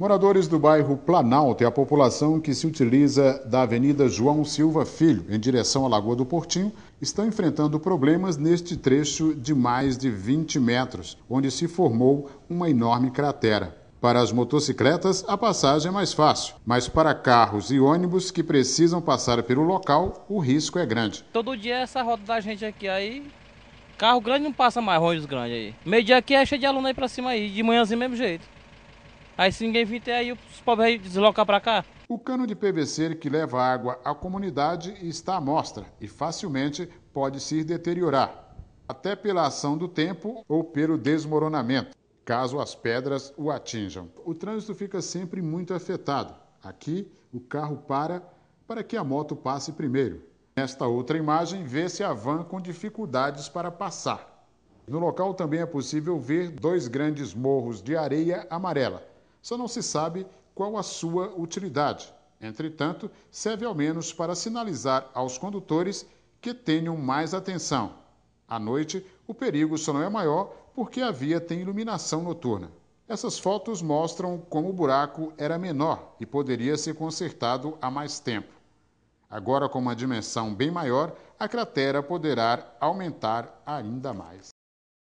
Moradores do bairro Planalto e a população que se utiliza da Avenida João Silva Filho, em direção à Lagoa do Portinho, estão enfrentando problemas neste trecho de mais de 20 metros, onde se formou uma enorme cratera. Para as motocicletas, a passagem é mais fácil, mas para carros e ônibus que precisam passar pelo local, o risco é grande. Todo dia é essa rota da gente aqui aí, carro grande não passa mais, ônibus grande aí. Meio dia aqui é cheio de aluno aí para cima aí, de manhãzinho mesmo jeito. Aí se ninguém vir, aí os pobres deslocar para cá. O cano de PVC que leva água à comunidade está à mostra e facilmente pode se deteriorar, até pela ação do tempo ou pelo desmoronamento, caso as pedras o atinjam. O trânsito fica sempre muito afetado. Aqui, o carro para para que a moto passe primeiro. Nesta outra imagem, vê-se a van com dificuldades para passar. No local também é possível ver dois grandes morros de areia amarela só não se sabe qual a sua utilidade. Entretanto, serve ao menos para sinalizar aos condutores que tenham mais atenção. À noite, o perigo só não é maior porque a via tem iluminação noturna. Essas fotos mostram como o buraco era menor e poderia ser consertado há mais tempo. Agora, com uma dimensão bem maior, a cratera poderá aumentar ainda mais.